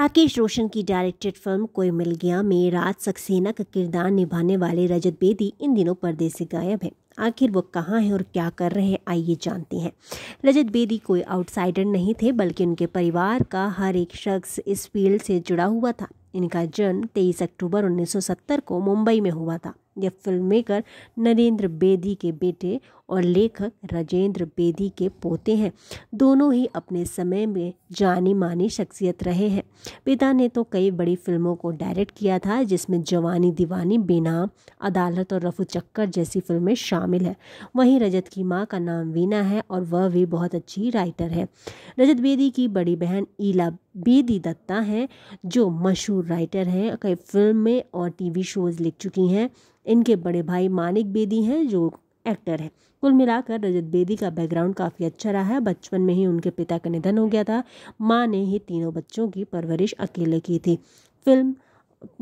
आकेश रोशन की directed film Koi Mil गया में राज सक्सेना का किरदार निभाने वाले रजत बेदी इन दिनों पर्दे से गायब है आखिर वो कहाँ हैं और क्या कर रहे हैं आइए जानते हैं रजत बेदी कोई आउटसाइडर नहीं थे बल्कि उनके परिवार का हर एक शख्स इस फील्ड से जुड़ा हुआ था इनका जन्म तेईस अक्टूबर उन्नीस को मुंबई में हुआ था यह फिल्म मेकर नरेंद्र बेदी के बेटे और लेखक राजेंद्र बेदी के पोते हैं दोनों ही अपने समय में जानी मानी शख्सियत रहे हैं पिता ने तो कई बड़ी फिल्मों को डायरेक्ट किया था जिसमें जवानी दीवानी बेनाम अदालत और रफू चक्कर जैसी फिल्में शामिल हैं वहीं रजत की माँ का नाम वीना है और वह भी बहुत अच्छी राइटर है रजत बेदी की बड़ी बहन ईला बेदी दत्ता हैं जो मशहूर राइटर हैं कई फिल्में और टीवी शोज़ लिख चुकी हैं इनके बड़े भाई मानिक बेदी हैं जो एक्टर है कुल मिलाकर रजत बेदी का बैकग्राउंड काफ़ी अच्छा रहा है बचपन में ही उनके पिता का निधन हो गया था माँ ने ही तीनों बच्चों की परवरिश अकेले की थी फिल्म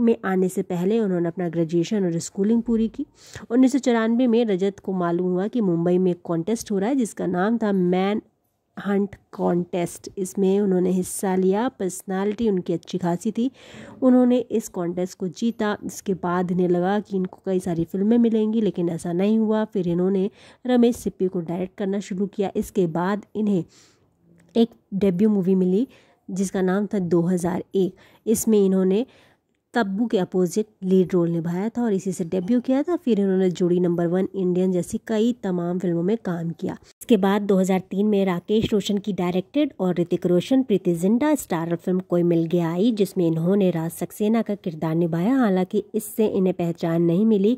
में आने से पहले उन्होंने अपना ग्रेजुएशन और स्कूलिंग पूरी की उन्नीस में रजत को मालूम हुआ कि मुंबई में एक कॉन्टेस्ट हो रहा है जिसका नाम था मैन हंट कॉन्टेस्ट इसमें उन्होंने हिस्सा लिया पर्सनालिटी उनकी अच्छी खासी थी उन्होंने इस कॉन्टेस्ट को जीता इसके बाद इन्हें लगा कि इनको कई सारी फिल्में मिलेंगी लेकिन ऐसा नहीं हुआ फिर इन्होंने रमेश सिप्पी को डायरेक्ट करना शुरू किया इसके बाद इन्हें एक डेब्यू मूवी मिली जिसका नाम था 2001 इसमें इन्होंने तब्बू के अपोजिट लीड रोल निभाया था और इसी से डेब्यू किया था फिर इन्होंने जोड़ी नंबर वन इंडियन जैसी कई तमाम फिल्मों में काम किया इसके बाद 2003 में राकेश रोशन की डायरेक्टेड और ऋतिक रोशन प्रीति जिंडा स्टारर फिल्म कोई मिल गया आई जिसमें इन्होंने राज सक्सेना का किरदार निभाया हालांकि इससे इन्हें पहचान नहीं मिली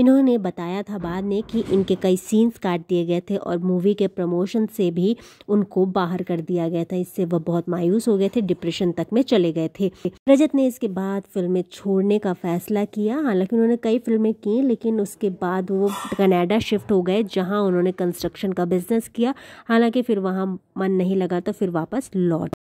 इन्होंने बताया था बाद में कि इनके कई सीन्स काट दिए गए थे और मूवी के प्रमोशन से भी उनको बाहर कर दिया गया था इससे वह बहुत मायूस हो गए थे डिप्रेशन तक में चले गए थे रजत ने इसके बाद फिल्में छोड़ने का फैसला किया हालांकि उन्होंने कई फिल्में की लेकिन उसके बाद वो कनाडा शिफ्ट हो गए जहाँ उन्होंने कंस्ट्रक्शन का बिजनेस किया हालांकि फिर वहाँ मन नहीं लगा तो फिर वापस लौट